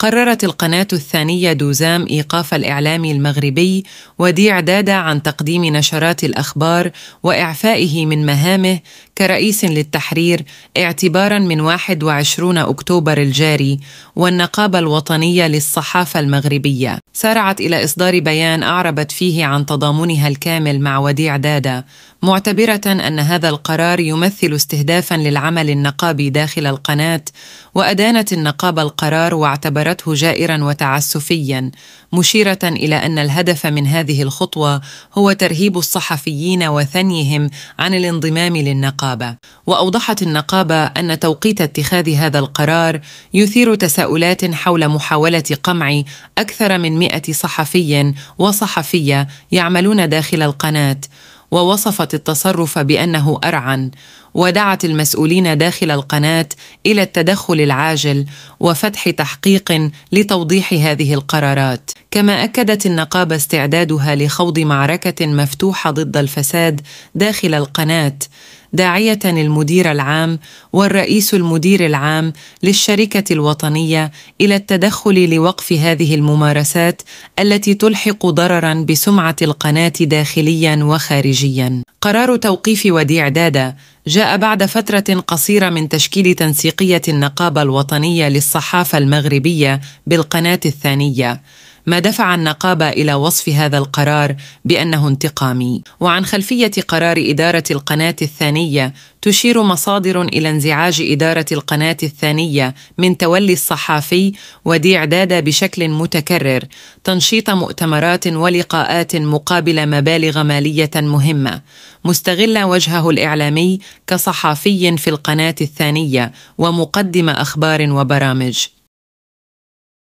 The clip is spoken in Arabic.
قررت القناة الثانية دوزام إيقاف الإعلام المغربي وديع دادا عن تقديم نشرات الأخبار وإعفائه من مهامه كرئيس للتحرير اعتبارا من 21 أكتوبر الجاري والنقابة الوطنية للصحافة المغربية سارعت إلى إصدار بيان أعربت فيه عن تضامنها الكامل مع وديع دادا معتبرة أن هذا القرار يمثل استهدافا للعمل النقابي داخل القناة وأدانت النقابة القرار واعتبرت اعتبرته جائرا وتعسفيا مشيره الى ان الهدف من هذه الخطوه هو ترهيب الصحفيين وثنيهم عن الانضمام للنقابه واوضحت النقابه ان توقيت اتخاذ هذا القرار يثير تساؤلات حول محاوله قمع اكثر من 100 صحفي وصحفيه يعملون داخل القناه ووصفت التصرف بانه ارعن ودعت المسؤولين داخل القناه الى التدخل العاجل وفتح تحقيق لتوضيح هذه القرارات كما اكدت النقابه استعدادها لخوض معركه مفتوحه ضد الفساد داخل القناه داعية المدير العام والرئيس المدير العام للشركة الوطنية إلى التدخل لوقف هذه الممارسات التي تلحق ضررا بسمعة القناة داخليا وخارجيا. قرار توقيف وديع دادا جاء بعد فترة قصيرة من تشكيل تنسيقية النقابة الوطنية للصحافة المغربية بالقناة الثانية. ما دفع النقابه الى وصف هذا القرار بانه انتقامي وعن خلفيه قرار اداره القناه الثانيه تشير مصادر الى انزعاج اداره القناه الثانيه من تولي الصحافي وديع دادا بشكل متكرر تنشيط مؤتمرات ولقاءات مقابل مبالغ ماليه مهمه مستغل وجهه الاعلامي كصحافي في القناه الثانيه ومقدم اخبار وبرامج